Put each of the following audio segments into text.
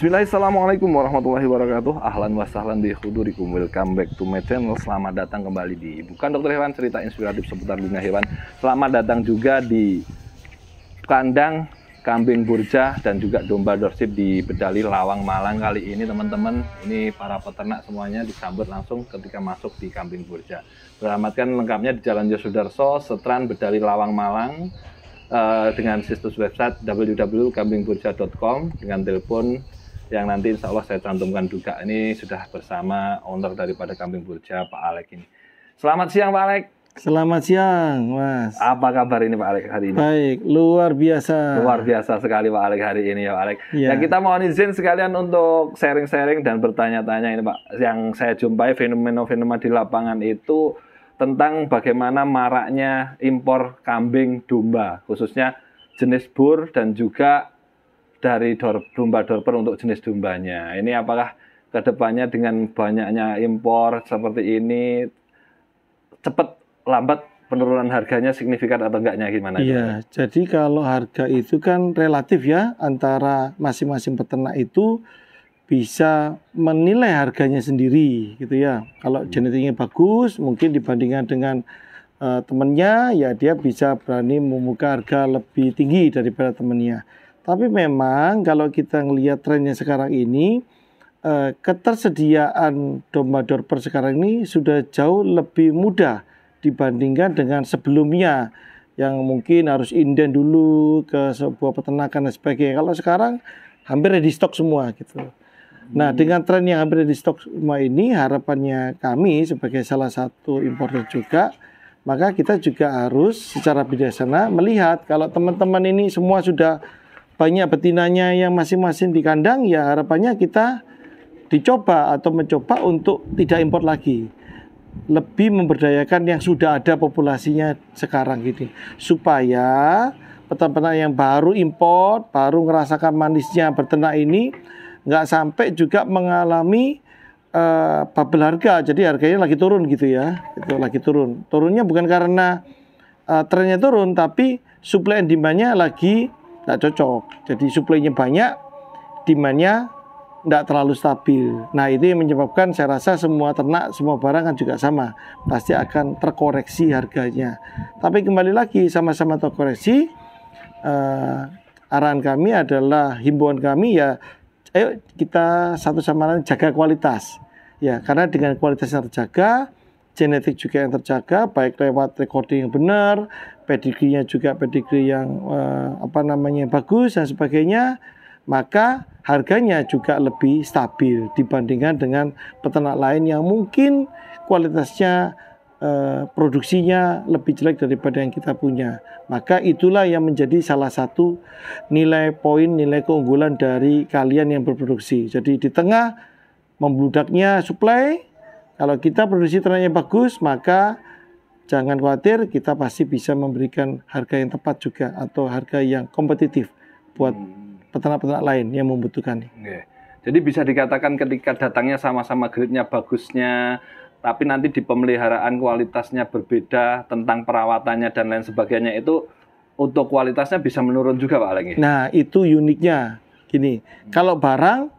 Bismillahirrahmanirrahim warahmatullahi wabarakatuh Ahlan wa sahlan di khudurikum Welcome back to my channel Selamat datang kembali di Bukan Dokter Hewan Cerita inspiratif seputar dunia hewan Selamat datang juga di Kandang Kambing Burja Dan juga domba dorsip di Bedali Lawang Malang Kali ini teman-teman Ini para peternak semuanya disambut langsung ketika masuk di Kambing Burja Beramatkan lengkapnya di Jalan Yosudarso Setran Bedali Lawang Malang eh, dengan situs website www.kambingburja.com dengan telepon yang nanti insya Allah saya cantumkan juga ini sudah bersama owner daripada Kambing Burja Pak Alek ini. Selamat siang Pak Alek. Selamat siang Mas. Apa kabar ini Pak Alek hari ini? Baik, luar biasa. Luar biasa sekali Pak Alek hari ini ya Pak Alek. Ya. Nah, kita mohon izin sekalian untuk sharing-sharing dan bertanya-tanya ini Pak. Yang saya jumpai fenomena-fenomena di lapangan itu tentang bagaimana maraknya impor kambing domba khususnya jenis bur dan juga dari domba dorper untuk jenis dombanya. Ini apakah kedepannya dengan banyaknya impor seperti ini cepat lambat penurunan harganya signifikan atau enggaknya gimana? Iya, jadi kalau harga itu kan relatif ya antara masing-masing peternak itu bisa menilai harganya sendiri gitu ya. Kalau hmm. genetiknya bagus mungkin dibandingkan dengan uh, temennya ya dia bisa berani memuka harga lebih tinggi daripada temennya. Tapi memang kalau kita ngelihat trennya sekarang ini, eh, ketersediaan domba dorper sekarang ini sudah jauh lebih mudah dibandingkan dengan sebelumnya yang mungkin harus inden dulu ke sebuah peternakan dan sebagainya. Kalau sekarang hampir di stok semua gitu. Nah, hmm. dengan tren yang hampir di stok semua ini, harapannya kami sebagai salah satu importer juga, maka kita juga harus secara bijaksana melihat kalau teman-teman ini semua sudah banyak betinanya yang masing-masing di kandang, ya harapannya kita dicoba atau mencoba untuk tidak impor lagi. Lebih memberdayakan yang sudah ada populasinya sekarang gitu. Supaya peternak yang baru impor, baru ngerasakan manisnya peternak ini, nggak sampai juga mengalami uh, bubble harga jadi harganya lagi turun gitu ya itu lagi turun turunnya bukan karena uh, trennya turun tapi supply and demandnya lagi tidak cocok. Jadi suplainya banyak, demandnya tidak terlalu stabil. Nah itu yang menyebabkan saya rasa semua ternak, semua barang kan juga sama. Pasti akan terkoreksi harganya. Tapi kembali lagi sama-sama terkoreksi. Uh, arahan kami adalah himbauan kami ya ayo kita satu sama lain jaga kualitas. Ya karena dengan kualitas yang terjaga, genetik juga yang terjaga, baik lewat recording yang benar, pedigrinya juga pedigri yang uh, apa namanya bagus dan sebagainya, maka harganya juga lebih stabil dibandingkan dengan peternak lain yang mungkin kualitasnya uh, produksinya lebih jelek daripada yang kita punya. Maka itulah yang menjadi salah satu nilai poin, nilai keunggulan dari kalian yang berproduksi. Jadi di tengah membludaknya supply, kalau kita produksi ternaknya bagus, maka jangan khawatir, kita pasti bisa memberikan harga yang tepat juga atau harga yang kompetitif buat hmm. peternak-peternak lain yang membutuhkan. Okay. Jadi bisa dikatakan ketika datangnya sama-sama gridnya bagusnya, tapi nanti di pemeliharaan kualitasnya berbeda tentang perawatannya dan lain sebagainya itu untuk kualitasnya bisa menurun juga Pak Lagi. Nah, itu uniknya. Gini, hmm. kalau barang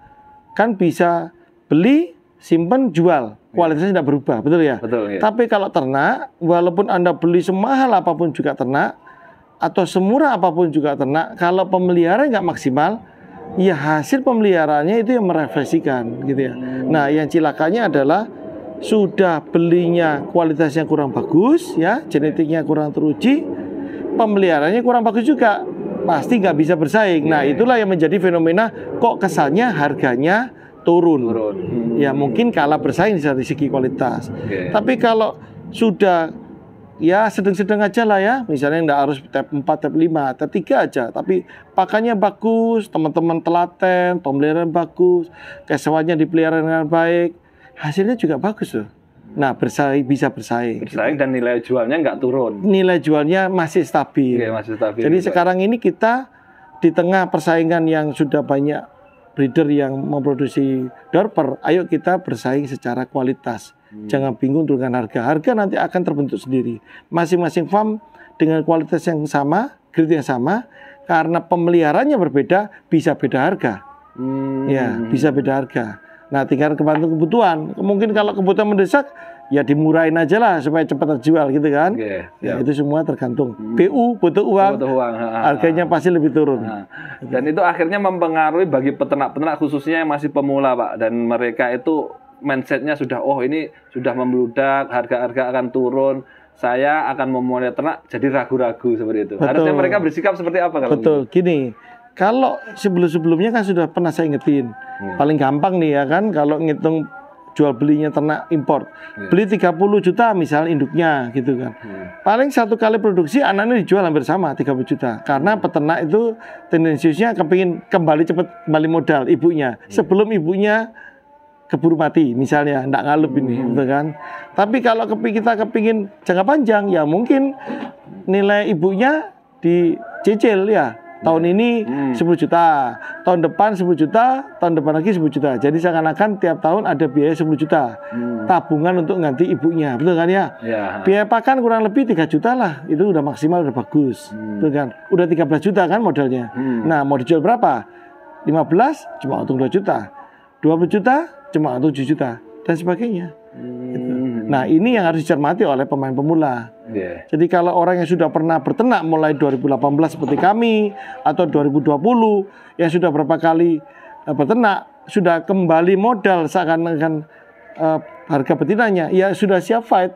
kan bisa beli simpan jual iya. kualitasnya ya. tidak berubah betul ya betul ya. tapi kalau ternak walaupun anda beli semahal apapun juga ternak atau semurah apapun juga ternak kalau pemeliharaan nggak maksimal ya hasil pemeliharaannya itu yang merefleksikan gitu ya hmm. nah yang cilakanya adalah sudah belinya kualitasnya kurang bagus ya genetiknya kurang teruji pemeliharaannya kurang bagus juga pasti nggak bisa bersaing nah iya, iya. itulah yang menjadi fenomena kok kesannya harganya turun. turun. Ya mungkin kalah bersaing dari segi kualitas. Okay. Tapi kalau sudah ya sedang-sedang aja lah ya. Misalnya nggak harus tap 4, tap 5, tap 3 aja. Tapi pakannya bagus, teman-teman telaten, pemeliharaan bagus, kesewanya dipelihara dengan baik. Hasilnya juga bagus tuh. Nah, bersaing bisa bersaing. Bersaing dan nilai jualnya nggak turun. Nilai jualnya masih stabil. Oke, masih stabil. Jadi sekarang ini kita di tengah persaingan yang sudah banyak breeder yang memproduksi dorper, ayo kita bersaing secara kualitas. Hmm. Jangan bingung dengan harga. Harga nanti akan terbentuk sendiri. Masing-masing farm dengan kualitas yang sama, grade yang sama, karena pemeliharannya berbeda, bisa beda harga. Hmm. Ya, bisa beda harga. Nah, tinggal kebantu kebutuhan. Mungkin kalau kebutuhan mendesak, ya dimurahin aja lah supaya cepat terjual gitu kan. Okay, ya, itu semua tergantung. Hmm. PU butuh uang, butuh uang. Ha, ha, harganya pasti lebih turun. Ha. Dan itu akhirnya mempengaruhi bagi peternak-peternak khususnya yang masih pemula pak dan mereka itu mindsetnya sudah oh ini sudah membludak harga-harga akan turun saya akan memulai ternak jadi ragu-ragu seperti itu. Betul. Harusnya mereka bersikap seperti apa kalau Betul. Gitu? Gini, kalau sebelum-sebelumnya kan sudah pernah saya ingetin. Hmm. Paling gampang nih ya kan kalau ngitung jual belinya ternak impor. Yeah. Beli 30 juta misal induknya gitu kan. Yeah. Paling satu kali produksi anaknya dijual hampir sama 30 juta. Karena iya. peternak itu tendensiusnya kepingin kembali cepat kembali modal ibunya. Yeah. Sebelum ibunya keburu mati misalnya enggak ngalup ini mm -hmm. gitu kan. Tapi kalau kita kepingin jangka panjang ya mungkin nilai ibunya dicicil ya Iya. tahun ini hmm. 10 juta, tahun depan 10 juta, tahun depan lagi 10 juta. Jadi seakan-akan tiap tahun ada biaya 10 juta. Hmm. Tabungan untuk ganti ibunya, betul kan ya? ya? Biaya pakan kurang lebih 3 juta lah, itu udah maksimal udah bagus. Hmm. Betul kan? Udah 13 juta kan modalnya. Hmm. Nah, mau dijual berapa? 15 cuma untung 2 juta. 20 juta cuma untung 7 juta dan sebagainya. Gitu. Hmm. Nah ini yang harus dicermati oleh pemain pemula. Yeah. Jadi kalau orang yang sudah pernah bertenak mulai 2018 seperti kami atau 2020 yang sudah berapa kali uh, bertenak sudah kembali modal seakan-akan uh, harga betinanya ya sudah siap fight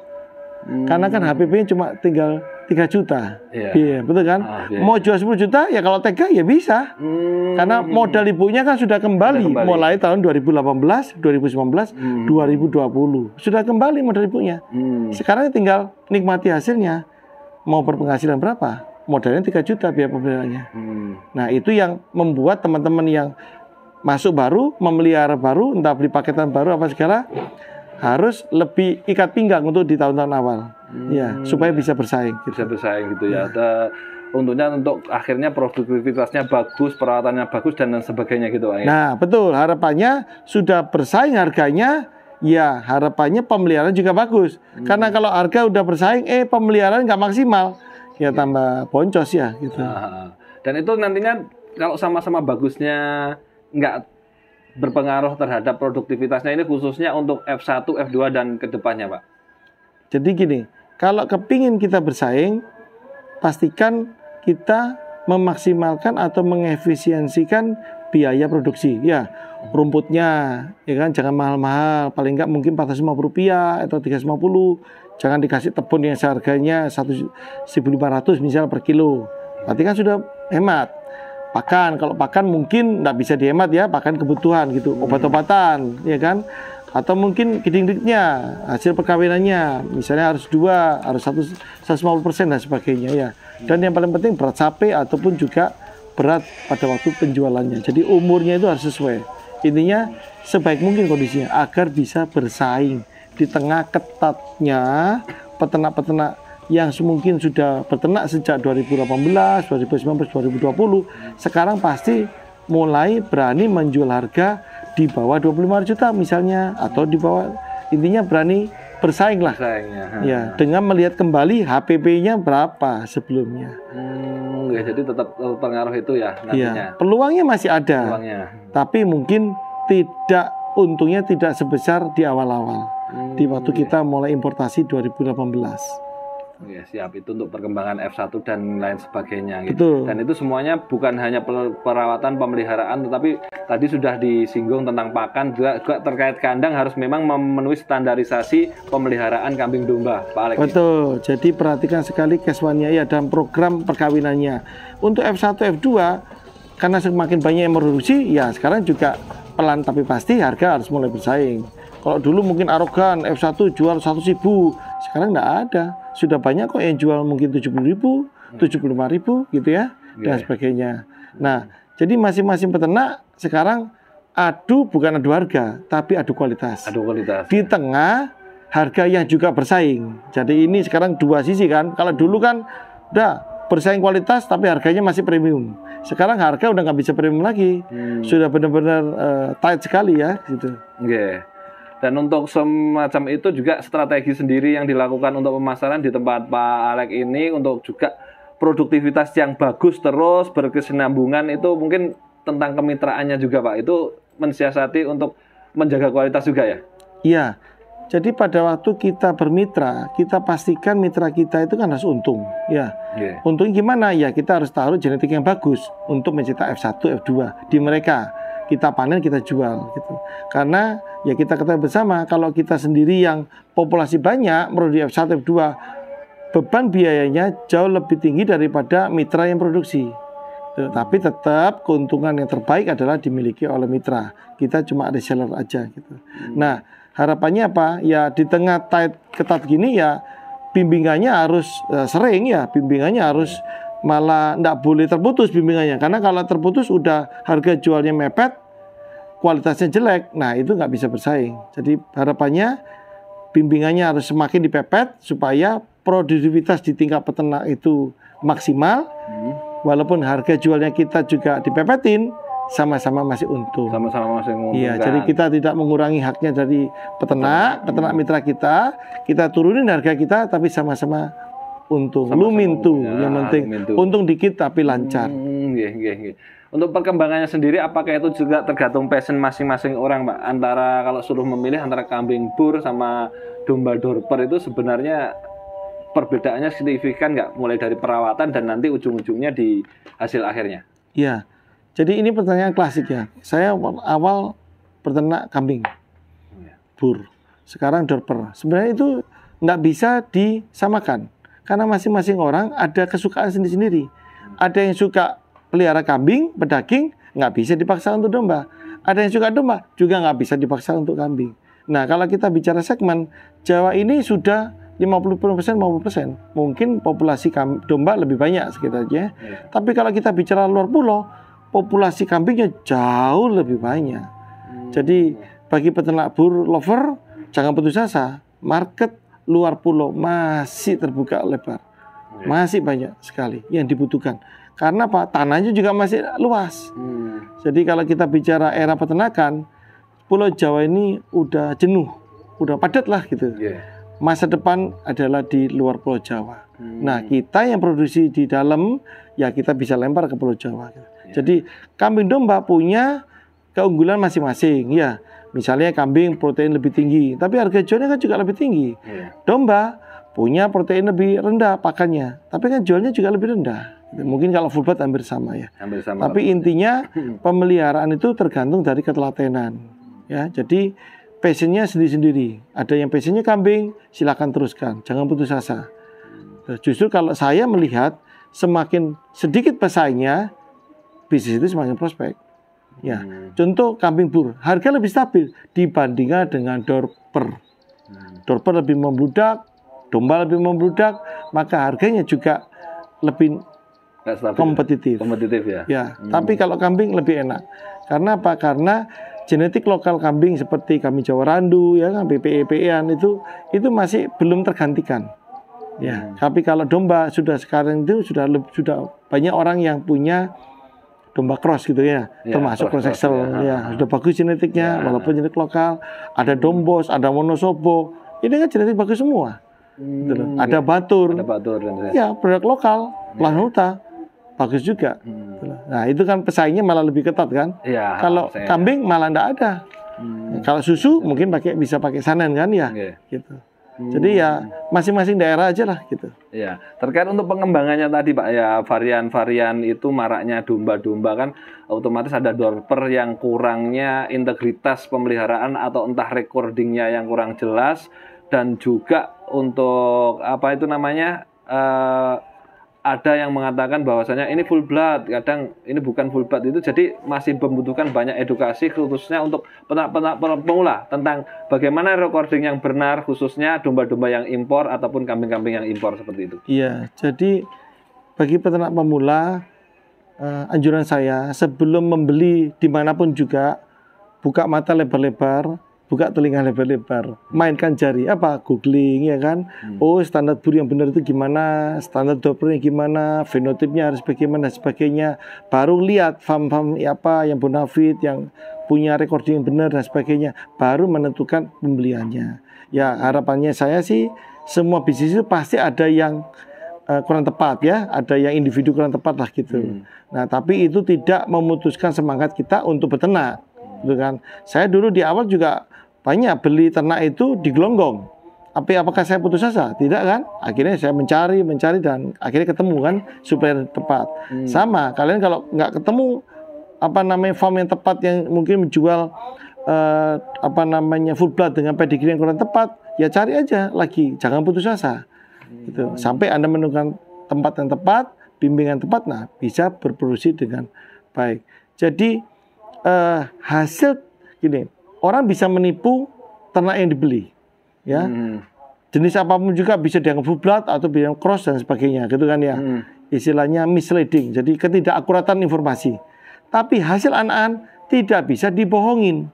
hmm. karena kan HPP-nya cuma tinggal Tiga juta. Iya, yeah. betul kan? Ah, yeah. Mau jual 10 juta ya kalau tega ya bisa. Hmm. Karena modal ibunya kan sudah kembali, sudah kembali. mulai tahun 2018, 2019, hmm. 2020. Sudah kembali modal ibunya. Hmm. Sekarang tinggal nikmati hasilnya. Mau berpenghasilan berapa? Modalnya tiga juta biaya pemeliharaannya. Hmm. Nah, itu yang membuat teman-teman yang masuk baru, memelihara baru, entah beli paketan baru apa segala harus lebih ikat pinggang untuk di tahun-tahun awal. Ya, supaya bisa bersaing. Gitu. Bisa bersaing gitu ya. ya. Untungnya untuk akhirnya produktivitasnya bagus, perawatannya bagus dan, lain sebagainya gitu Pak. Ya? Nah, betul. Harapannya sudah bersaing harganya, ya harapannya pemeliharaan juga bagus. Hmm. Karena kalau harga udah bersaing, eh pemeliharaan nggak maksimal, ya iya. tambah boncos ya gitu. Nah, dan itu nantinya kalau sama-sama bagusnya nggak berpengaruh terhadap produktivitasnya ini khususnya untuk F1, F2 dan kedepannya Pak. Jadi gini, kalau kepingin kita bersaing, pastikan kita memaksimalkan atau mengefisiensikan biaya produksi ya rumputnya ya kan jangan mahal-mahal paling enggak mungkin 450 rupiah atau 350 jangan dikasih tepung yang seharganya 1.500 misalnya per kilo berarti kan sudah hemat pakan kalau pakan mungkin nggak bisa dihemat ya pakan kebutuhan gitu obat-obatan ya kan atau mungkin kedingdiknya hasil perkawinannya misalnya harus dua harus satu 150 persen dan sebagainya ya dan yang paling penting berat sapi ataupun juga berat pada waktu penjualannya jadi umurnya itu harus sesuai intinya sebaik mungkin kondisinya agar bisa bersaing di tengah ketatnya peternak-peternak yang mungkin sudah peternak sejak 2018, 2019, 2020 sekarang pasti mulai berani menjual harga di bawah 25 juta misalnya atau di bawah intinya berani bersaing lah ya. ya dengan melihat kembali HPP-nya berapa sebelumnya hmm, ya jadi tetap pengaruh itu ya nantinya ya, peluangnya masih ada peluangnya. tapi mungkin tidak untungnya tidak sebesar di awal-awal hmm, di waktu ya. kita mulai importasi 2018 Ya, siap itu untuk perkembangan F1 dan lain sebagainya gitu. Betul. Dan itu semuanya bukan hanya perawatan pemeliharaan tetapi tadi sudah disinggung tentang pakan juga, juga terkait kandang harus memang memenuhi standarisasi pemeliharaan kambing domba, Pak Alex. Betul. Jadi perhatikan sekali keswannya ya dan program perkawinannya. Untuk F1 F2 karena semakin banyak yang merusi, ya sekarang juga pelan tapi pasti harga harus mulai bersaing. Kalau dulu mungkin arogan F1 jual satu ribu sekarang nggak ada. Sudah banyak kok yang jual mungkin tujuh puluh ribu, hmm. tujuh puluh lima ribu gitu ya, iya, dan iya. sebagainya. Hmm. Nah, jadi masing-masing peternak sekarang adu bukan adu harga, tapi adu kualitas. Adu kualitas. Di ya. tengah harga yang juga bersaing. Jadi ini sekarang dua sisi kan. Kalau dulu kan udah bersaing kualitas tapi harganya masih premium. Sekarang harga udah nggak bisa premium lagi. Hmm. Sudah benar-benar uh, tight sekali ya gitu. Oke. Okay. Dan untuk semacam itu juga strategi sendiri yang dilakukan untuk pemasaran di tempat Pak Alek ini untuk juga produktivitas yang bagus terus berkesinambungan itu mungkin tentang kemitraannya juga Pak. Itu mensiasati untuk menjaga kualitas juga ya? Iya. Jadi pada waktu kita bermitra, kita pastikan mitra kita itu kan harus untung, ya. Yeah. Untung gimana? Ya kita harus taruh genetik yang bagus untuk mencetak F1, F2 di mereka kita panen kita jual gitu. Karena ya kita ketahui bersama kalau kita sendiri yang populasi banyak produksi F1 F2 beban biayanya jauh lebih tinggi daripada mitra yang produksi. Gitu. Tapi tetap keuntungan yang terbaik adalah dimiliki oleh mitra. Kita cuma reseller aja gitu. Hmm. Nah, harapannya apa? Ya di tengah tight ketat gini ya bimbingannya harus uh, sering ya, bimbingannya harus hmm malah tidak boleh terputus bimbingannya karena kalau terputus udah harga jualnya mepet kualitasnya jelek nah itu nggak bisa bersaing jadi harapannya bimbingannya harus semakin dipepet supaya produktivitas di tingkat peternak itu maksimal hmm. walaupun harga jualnya kita juga dipepetin sama-sama masih untung. Sama-sama masih untung. Iya, jadi kita tidak mengurangi haknya dari peternak, peternak mitra kita, kita turunin harga kita tapi sama-sama untung, Sama -sama lumintu ya, yang penting lumintu. untung dikit tapi hmm, lancar. Hmm, yeah, yeah, yeah. Untuk perkembangannya sendiri, apakah itu juga tergantung passion masing-masing orang, Pak? Antara kalau suruh memilih antara kambing bur sama domba dorper itu sebenarnya perbedaannya signifikan nggak? Mulai dari perawatan dan nanti ujung-ujungnya di hasil akhirnya. Iya. Jadi ini pertanyaan klasik ya. Saya awal peternak kambing, iya. bur. Sekarang dorper. Sebenarnya itu nggak bisa disamakan. Karena masing-masing orang ada kesukaan sendiri-sendiri. Ada yang suka pelihara kambing, pedaging, nggak bisa dipaksa untuk domba. Ada yang suka domba, juga nggak bisa dipaksa untuk kambing. Nah, kalau kita bicara segmen, Jawa ini sudah 50%, 50%. Mungkin populasi domba lebih banyak sekitarnya. Hmm. Tapi kalau kita bicara luar pulau, populasi kambingnya jauh lebih banyak. Hmm. Jadi, bagi peternak bur lover, jangan putus asa. Market luar pulau masih terbuka lebar. Iya. Masih banyak sekali yang dibutuhkan. Karena apa? Tanahnya juga masih luas. Hmm. Jadi kalau kita bicara era peternakan, Pulau Jawa ini udah jenuh, udah padat lah gitu. Iya. Masa depan adalah di luar Pulau Jawa. Hmm. Nah kita yang produksi di dalam, ya kita bisa lempar ke Pulau Jawa. Gitu. Iya. Jadi kambing domba punya keunggulan masing-masing ya. Misalnya kambing protein lebih tinggi, tapi harga jualnya kan juga lebih tinggi. Yeah. Domba punya protein lebih rendah pakannya, tapi kan jualnya juga lebih rendah. Mungkin kalau fullbird hampir sama ya. Hampir sama. Tapi intinya pemeliharaan itu tergantung dari ketelatenan. Ya, jadi passionnya sendiri-sendiri. Ada yang passionnya kambing, silakan teruskan. Jangan putus asa. Nah, justru kalau saya melihat semakin sedikit pesaingnya, bisnis itu semakin prospek. Ya, hmm. contoh kambing bur, harga lebih stabil dibandingkan dengan dorper. Hmm. Dorper lebih membludak, domba lebih membludak, maka harganya juga lebih stabil, ya? kompetitif. Kompetitif ya. Ya, hmm. tapi kalau kambing lebih enak. Karena apa? Karena genetik lokal kambing seperti kami Jawa Randu ya kan PEPEAN itu itu masih belum tergantikan. Ya, hmm. tapi kalau domba sudah sekarang itu sudah sudah banyak orang yang punya domba cross gitu ya, ya termasuk cross excel ya. ya sudah bagus genetiknya ya. walaupun genetik lokal ada dombos ada monosobo ini kan genetik bagus semua gitu hmm, ada batur ada batur dan ya produk lokal ya. lanuta bagus juga hmm. Gitu nah itu kan pesaingnya malah lebih ketat kan ya, kalau kambing malah tidak ada hmm. kalau susu mungkin pakai bisa pakai sanen kan ya ya. gitu jadi ya masing-masing daerah aja lah gitu. Ya, terkait untuk pengembangannya tadi Pak ya varian-varian itu maraknya domba-domba kan otomatis ada dorper yang kurangnya integritas pemeliharaan atau entah recordingnya yang kurang jelas dan juga untuk apa itu namanya uh, ada yang mengatakan bahwasanya ini full blood, kadang ini bukan full blood itu jadi masih membutuhkan banyak edukasi khususnya untuk pemula tentang bagaimana recording yang benar khususnya domba-domba yang impor ataupun kambing-kambing yang impor seperti itu. Iya, jadi bagi peternak pemula uh, anjuran saya sebelum membeli dimanapun juga buka mata lebar-lebar buka telinga lebar-lebar, mainkan jari apa googling ya kan, hmm. oh standar bur yang benar itu gimana, standar Dopplernya gimana, fenotipnya harus bagaimana sebagainya, baru lihat fam ya apa yang bonafit, yang punya recording yang benar dan sebagainya, baru menentukan pembeliannya. Ya harapannya saya sih semua bisnis itu pasti ada yang uh, kurang tepat ya, ada yang individu kurang tepat lah gitu. Hmm. Nah tapi itu tidak memutuskan semangat kita untuk beternak gitu kan. Saya dulu di awal juga banyak beli ternak itu di gelonggong. Tapi apakah saya putus asa? Tidak kan? Akhirnya saya mencari, mencari dan akhirnya ketemu kan supaya tepat. Hmm. Sama, kalian kalau nggak ketemu apa namanya farm yang tepat yang mungkin menjual eh, apa namanya full blood dengan pedigree yang kurang tepat, ya cari aja lagi. Jangan putus asa. Gitu. Hmm. Gitu. Sampai Anda menemukan tempat yang tepat, bimbingan tepat, nah bisa berproduksi dengan baik. Jadi uh, hasil gini, orang bisa menipu ternak yang dibeli, ya. Hmm. Jenis apapun juga bisa dianggap bublat atau bisa cross dan sebagainya, gitu kan ya. Hmm. Istilahnya misleading, jadi ketidakakuratan informasi. Tapi hasil anak an tidak bisa dibohongin.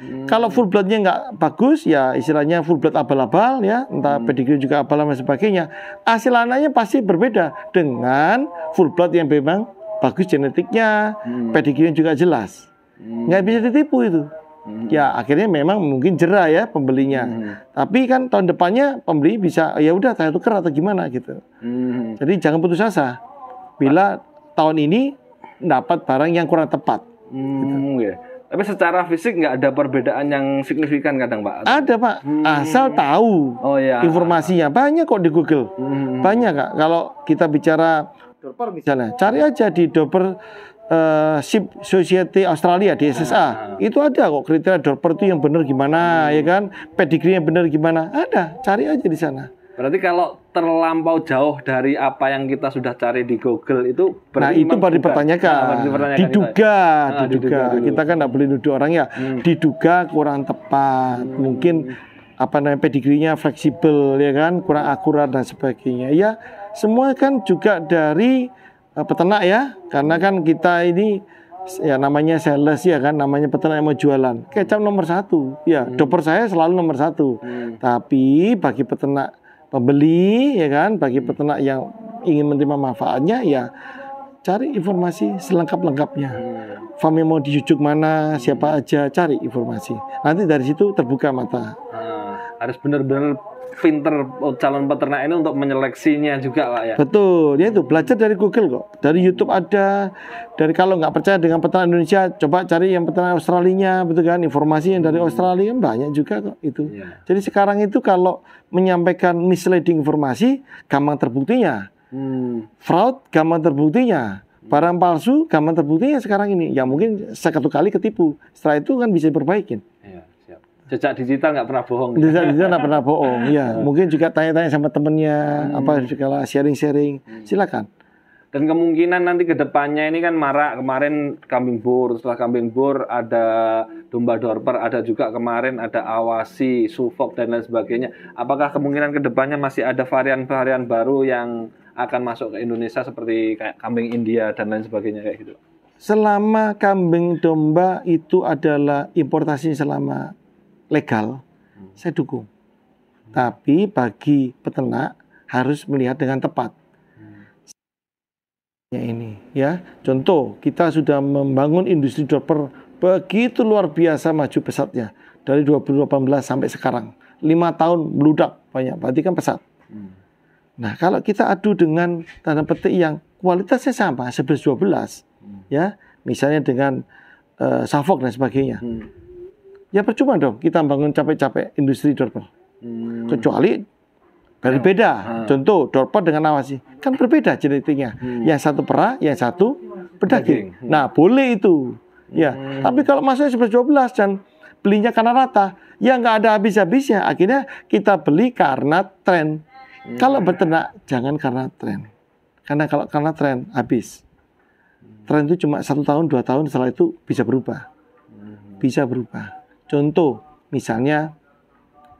Hmm. Kalau full bloodnya nggak bagus, ya istilahnya full blood abal-abal, ya entah hmm. pedigree juga abal dan sebagainya. Hasil anaknya pasti berbeda dengan full blood yang memang bagus genetiknya, hmm. pedigree juga jelas. Hmm. nggak bisa ditipu itu. Hmm. Ya akhirnya memang mungkin jerah ya pembelinya. Hmm. Tapi kan tahun depannya pembeli bisa ya udah saya tuker atau gimana gitu. Hmm. Jadi jangan putus asa. Bila tahun ini dapat barang yang kurang tepat. Hmm, gitu. Tapi secara fisik nggak ada perbedaan yang signifikan kadang Pak? Ada Pak, hmm. asal tahu oh, ya. informasinya. Banyak kok di Google. Hmm. Banyak Kak. Kalau kita bicara Doper misalnya, cari aja di Doper uh, eh, SIP Society Australia di DSSA ah, ah. itu ada kok kriteria Dorper itu yang benar gimana hmm. ya kan pedigree yang benar gimana ada cari aja di sana berarti kalau terlampau jauh dari apa yang kita sudah cari di Google itu nah itu baru dipertanyakan, nah, dipertanyakan diduga ah, itu. diduga, diduga kita kan tidak boleh nuduh orang ya hmm. diduga kurang tepat hmm. mungkin apa namanya pedigree-nya fleksibel ya kan kurang akurat dan sebagainya ya semua kan juga dari Eh, peternak ya, karena kan kita ini ya namanya sales ya kan, namanya peternak yang mau jualan. Kecap nomor satu, ya hmm. doper saya selalu nomor satu. Hmm. Tapi bagi peternak pembeli ya kan, bagi hmm. peternak yang ingin menerima manfaatnya ya cari informasi selengkap-lengkapnya. Hmm. Fami mau dijujuk mana, siapa hmm. aja, cari informasi. Nanti dari situ terbuka mata. Ah harus benar-benar pinter calon peternak ini untuk menyeleksinya juga pak ya betul ya itu belajar dari Google kok dari YouTube ada dari kalau nggak percaya dengan peternak Indonesia coba cari yang peternak Australia betul kan informasi yang dari Australia kan banyak juga kok itu ya. jadi sekarang itu kalau menyampaikan misleading informasi gampang terbuktinya hmm. fraud gampang terbuktinya barang palsu gampang terbuktinya sekarang ini ya mungkin satu kali ketipu setelah itu kan bisa diperbaikin ya jejak digital nggak pernah bohong. Jejak digital nggak pernah bohong. Ya, mungkin juga tanya-tanya sama temennya, hmm. apa segala sharing-sharing. Hmm. Silakan. Dan kemungkinan nanti kedepannya ini kan marak kemarin kambing bur, setelah kambing bur ada domba dorper, ada juga kemarin ada awasi, sufok dan lain sebagainya. Apakah kemungkinan kedepannya masih ada varian-varian baru yang akan masuk ke Indonesia seperti kayak kambing India dan lain sebagainya kayak gitu? Selama kambing domba itu adalah importasi selama legal, hmm. saya dukung. Hmm. Tapi bagi peternak harus melihat dengan tepat. Hmm. Ya, ini ya, contoh kita sudah membangun industri dropper begitu luar biasa maju pesatnya dari 2018 sampai sekarang. lima tahun meludak banyak, berarti kan pesat. Hmm. Nah, kalau kita adu dengan tanam petik yang kualitasnya sama 11 12 hmm. ya, misalnya dengan uh, Suffolk dan sebagainya. Hmm ya percuma dong kita bangun capek-capek industri dorper. Hmm. Kecuali berbeda. Hmm. Contoh dorper dengan awasi kan berbeda genetiknya. Hmm. Yang satu perah, yang satu pedaging. Hmm. Nah boleh itu. Ya, hmm. tapi kalau masuknya sebesar 12 dan belinya karena rata, ya nggak ada habis-habisnya. Akhirnya kita beli karena tren. Hmm. Kalau beternak jangan karena tren. Karena kalau karena tren habis. Hmm. Tren itu cuma satu tahun, dua tahun, setelah itu bisa berubah. Hmm. Bisa berubah. Contoh, misalnya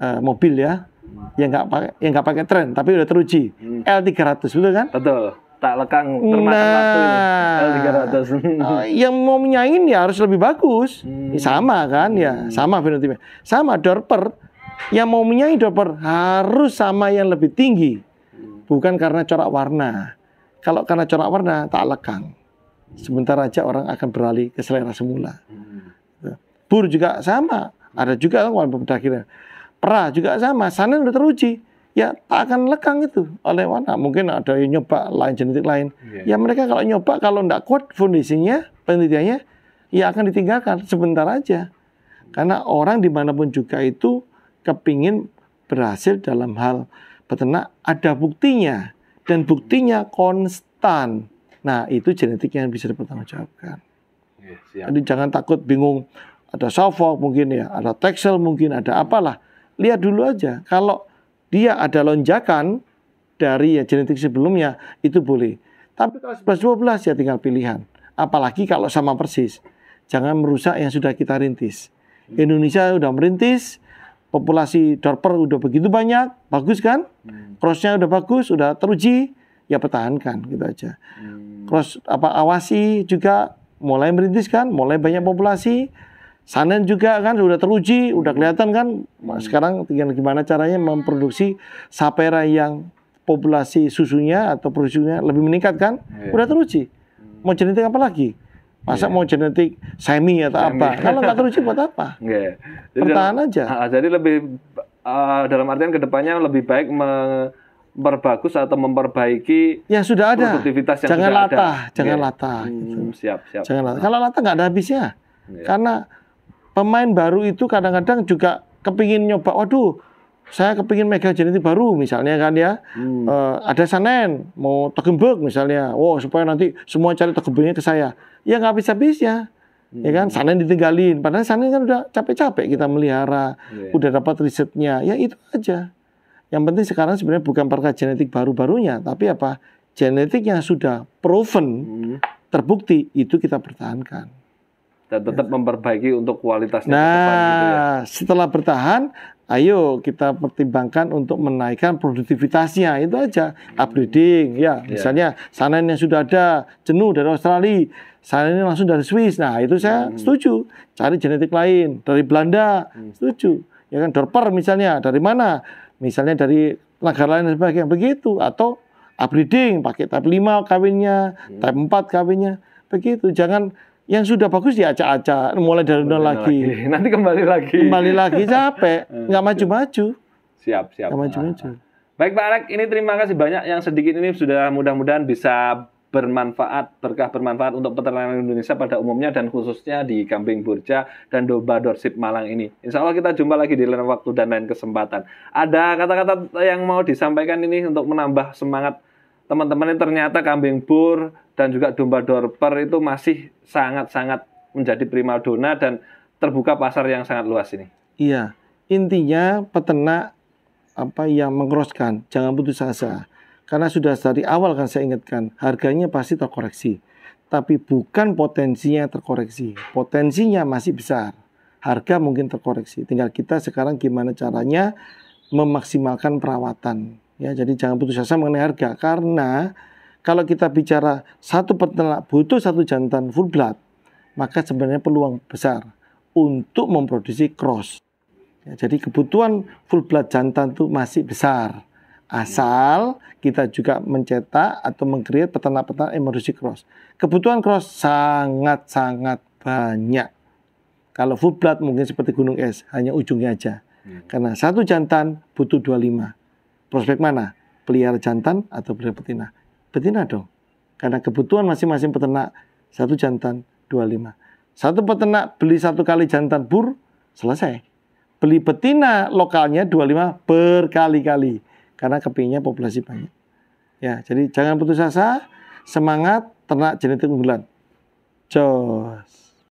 uh, mobil ya, yang nggak pakai yang nggak pakai tren tapi udah teruji hmm. L 300 betul kan betul tak lekang termakan nah, waktu L 300 uh, yang mau menyaingin ya harus lebih bagus hmm. Ya, sama kan ya, hmm. ya sama fenotipe sama dorper yang mau menyaingi dorper harus sama yang lebih tinggi hmm. bukan karena corak warna kalau karena corak warna tak lekang sebentar aja orang akan beralih ke selera semula hmm. Bur juga sama. Ada juga orang pemuda kira Pra juga sama. Sana udah teruji. Ya tak akan lekang itu oleh warna. Mungkin ada yang nyoba lain genetik lain. Yeah. Ya mereka kalau nyoba kalau tidak kuat fondasinya, penelitiannya, ya akan ditinggalkan sebentar aja. Karena orang dimanapun juga itu kepingin berhasil dalam hal peternak ada buktinya dan buktinya konstan. Nah itu genetik yang bisa dipertanggungjawabkan. yeah, Jadi jangan takut bingung ada Suffolk mungkin ya, ada Texel mungkin, ada apalah. Lihat dulu aja. Kalau dia ada lonjakan dari ya, genetik sebelumnya, itu boleh. Tapi kalau 11-12 ya tinggal pilihan. Apalagi kalau sama persis. Jangan merusak yang sudah kita rintis. Indonesia sudah merintis, populasi dorper udah begitu banyak, bagus kan? Hmm. Crossnya udah bagus, udah teruji, ya pertahankan gitu aja. Hmm. Cross apa awasi juga mulai merintis kan, mulai banyak populasi, Sanen juga kan sudah teruji, sudah kelihatan kan. Hmm. Sekarang tinggal gimana caranya memproduksi sapera yang populasi susunya atau produksinya lebih meningkat kan? Yeah. Udah teruji. Hmm. Mau genetik apa lagi? Masa yeah. mau genetik semi atau semi. apa? Kalau nggak teruji buat apa? Yeah. Pertahan dalam, aja. Ah, jadi lebih uh, dalam artian kedepannya lebih baik memperbagus atau memperbaiki yang sudah ada. Produktivitas yang jangan sudah latah, ada. jangan iya. latah. Hmm, siap, siap. Jangan latah. Ah. Kalau latah nggak ada habisnya. Yeah. Karena pemain baru itu kadang-kadang juga kepingin nyoba waduh saya kepingin mega genetik baru misalnya kan ya hmm. e, ada Sanen mau tergembok misalnya wow supaya nanti semua cari tergemboknya ke saya ya nggak bisa bisnya hmm. ya kan hmm. Sanen ditinggalin padahal Sanen kan udah capek-capek kita melihara yeah. udah dapat risetnya ya itu aja yang penting sekarang sebenarnya bukan perkara genetik baru-barunya tapi apa genetik yang sudah proven hmm. terbukti itu kita pertahankan dan tetap iya. memperbaiki untuk kualitasnya nah, depan gitu ya. setelah bertahan ayo kita pertimbangkan untuk menaikkan produktivitasnya itu aja hmm. upgrading ya yeah. misalnya sanen yang sudah ada jenuh dari Australia sanen ini langsung dari Swiss nah itu saya hmm. setuju cari genetik lain dari Belanda hmm. setuju ya kan Dorper misalnya dari mana misalnya dari negara lain dan sebagainya begitu atau upgrading pakai type 5 kawinnya hmm. type 4 kawinnya begitu jangan yang sudah bagus diacak-acak, mulai dari nol lagi. lagi. Nanti kembali lagi. Kembali lagi capek, eh, nggak maju-maju. Siap, siap. Nggak maju-maju. Ah, ah. Baik Pak Alek, ini terima kasih banyak yang sedikit ini sudah mudah-mudahan bisa bermanfaat, berkah bermanfaat untuk peternakan Indonesia pada umumnya dan khususnya di kambing burja dan domba dorsip Malang ini. Insya Allah kita jumpa lagi di lain waktu dan lain kesempatan. Ada kata-kata yang mau disampaikan ini untuk menambah semangat teman-teman ini ternyata kambing bur dan juga domba dorper itu masih sangat-sangat menjadi primadona dan terbuka pasar yang sangat luas ini. Iya, intinya peternak apa yang mengeroskan, jangan putus asa. Karena sudah dari awal kan saya ingatkan, harganya pasti terkoreksi. Tapi bukan potensinya terkoreksi. Potensinya masih besar. Harga mungkin terkoreksi. Tinggal kita sekarang gimana caranya memaksimalkan perawatan. Ya, jadi jangan putus asa mengenai harga karena kalau kita bicara satu peternak butuh satu jantan full blood, maka sebenarnya peluang besar untuk memproduksi cross. Ya, jadi kebutuhan full blood jantan itu masih besar. Asal kita juga mencetak atau mengcreate peternak-peternak emergency cross. Kebutuhan cross sangat-sangat banyak. Kalau full blood mungkin seperti gunung es, hanya ujungnya aja. Hmm. Karena satu jantan butuh 25 prospek mana? Pelihara jantan atau pelihara betina? Betina dong. Karena kebutuhan masing-masing peternak satu jantan dua lima. Satu peternak beli satu kali jantan bur, selesai. Beli betina lokalnya dua lima berkali-kali. Karena kepinginnya populasi banyak. Ya, jadi jangan putus asa, semangat ternak genetik unggulan. Joss.